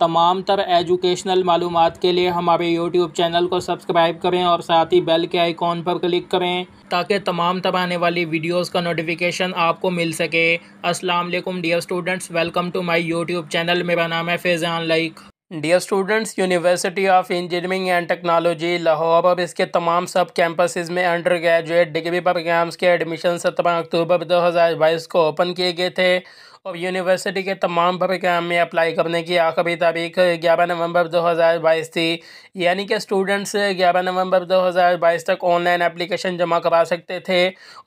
तमाम तर एजुकेशनल मालूम के लिए हमारे यूट्यूब चैनल को सब्सक्राइब करें और साथ ही बेल के आइकॉन पर क्लिक करें ताकि तमाम तर आने वाली वीडियोस का नोटिफिकेशन आपको मिल सके अस्सलाम वालेकुम dear students welcome to my YouTube channel मेरा नाम है Faizan like dear students University of Engineering and Technology Lahore और इसके तमाम सब कैंपसेस में अंडर ग्रेजुएट डिग्री प्रोग्राम्स के एडमिशन सत्रह अक्टूबर 2022 को ओपन किए गए थे और यूनिवर्सिटी के तमाम प्रोग्राम में अप्लाई करने की आखिरी तारीख ग्यारह नवंबर 2022 थी यानी कि स्टूडेंट्स ग्यारह नवंबर 2022 तक ऑनलाइन एप्लीकेशन जमा करा सकते थे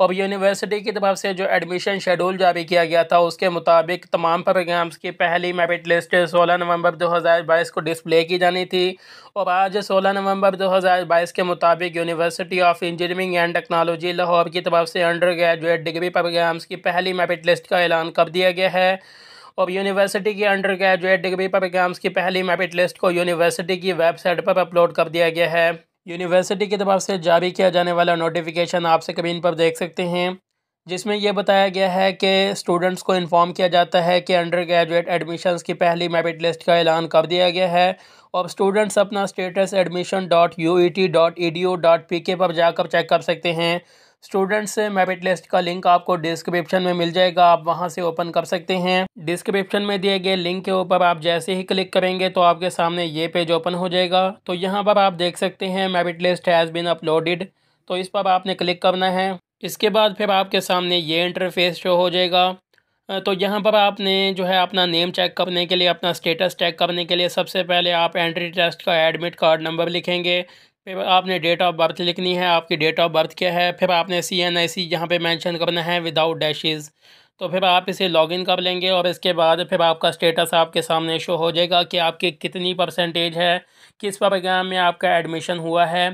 और यूनिवर्सिटी की तरफ से जो एडमिशन शेड्यूल जारी किया गया था उसके मुताबिक तमाम प्रोग्राम्स की पहली मेरिट लिस्ट सोलह नवंबर दो को डिस्प्ले की जानी थी और आज सोलह नवंबर दो के मुताबिक University of Engineering and Technology Lahore की तरफ से अंडर ग्रेजुएट डिग्री प्रोग्राम्स की पहली मेरिट लिस्ट का ऐलान कर दिया गया के है और यूनिवर्सिटी के अंडर ग्रेजुएट डिग्री प्रोग्राम्स की पहली मेरिट लिस्ट को यूनिवर्सिटी की वेबसाइट पर अपलोड कर दिया गया है यूनिवर्सिटी की तरफ से जारी किया जाने वाला नोटिफिकेशन आप स्क्रीन पर देख सकते हैं जिसमें यह बताया गया है कि स्टूडेंट्स को इन्फॉर्म किया जाता है कि अंडर ग्रेजुएट एडमिशन्स की पहली मेरिट लिस्ट का ऐलान कर दिया गया है और स्टूडेंट्स अपना status admission dot U E T dot E D O dot P K पर जाकर चेक कर सकते हैं स्टूडेंट्स मेरिट लिस्ट का लिंक आपको डिस्क्रिप्शन में मिल जाएगा आप वहां से ओपन कर सकते हैं डिस्क्रिप्शन में दिए गए लिंक के ऊपर आप जैसे ही क्लिक करेंगे तो आपके सामने ये पेज ओपन हो जाएगा तो यहाँ पर आप देख सकते हैं merit list has been uploaded तो इस पर आपने क्लिक करना है इसके बाद फिर आपके सामने ये इंटरफेस शो हो जाएगा तो यहाँ पर आपने जो है अपना नेम चेक करने के लिए अपना स्टेटस चेक करने के लिए सबसे पहले आप एंट्री टेस्ट का एडमिट कार्ड नंबर लिखेंगे फिर आपने डेट ऑफ बर्थ लिखनी है आपकी डेट ऑफ बर्थ क्या है फिर आपने सी एन आई सी यहाँ पर मैंशन करना है विदाउट डैशेज़ तो फिर आप इसे लॉगिन कर लेंगे और इसके बाद फिर आपका स्टेटस आपके सामने शो हो जाएगा कि आपकी कितनी परसेंटेज है किस प्रोग्राम में आपका एडमिशन हुआ है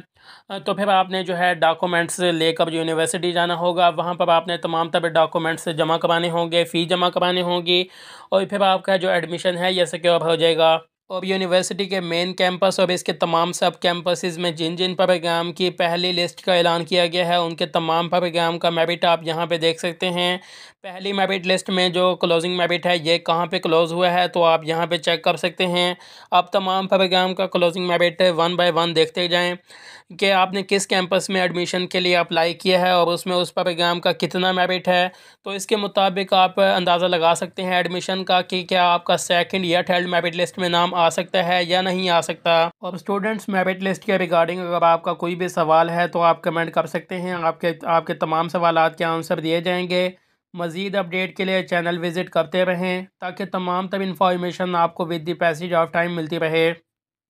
तो फिर आपने जो है डॉक्यूमेंट्स लेकर यूनिवर्सिटी जाना होगा वहाँ पर आपने तमाम तब डॉक्यूमेंट्स जमा करवाने होंगे फ़ी जमा करानी होगी और फिर आपका जो एडमिशन है यह सिक्योर हो जाएगा और यूनिवर्सिटी के मेन कैंपस और इसके तमाम सब कैंपसेस में जिन जिन प्रोग्राम की पहली लिस्ट का ऐलान किया गया है उनके तमाम प्रोग्राम का मेरिट आप यहाँ पे देख सकते हैं पहली मेरिट लिस्ट में जो क्लोजिंग मेरिट है ये कहाँ पे क्लोज़ हुआ है तो आप यहाँ पे चेक कर सकते हैं आप तमाम प्रोग्राम का closing merit one by one देखते जाएँ कि आपने किस कैंपस में एडमिशन के लिए अप्लाई किया है और उसमें उस प्रोग्राम का कितना मेरिट है तो इसके मुताबिक आप अंदाज़ा लगा सकते हैं एडमिशन का कि क्या आपका सेकेंड या थर्ड मेरिट लिस्ट में नाम आ सकता है या नहीं आ सकता और स्टूडेंट्स मेरिट लिस्ट के रिगार्डिंग अगर आपका कोई भी सवाल है तो आप कमेंट कर सकते हैं आपके आपके तमाम सवाल के आंसर दिए जाएंगे मज़ीद अपडेट के लिए चैनल विज़िट करते रहें ताकि तमाम तब इंफॉर्मेशन आपको with the passage of time मिलती रहे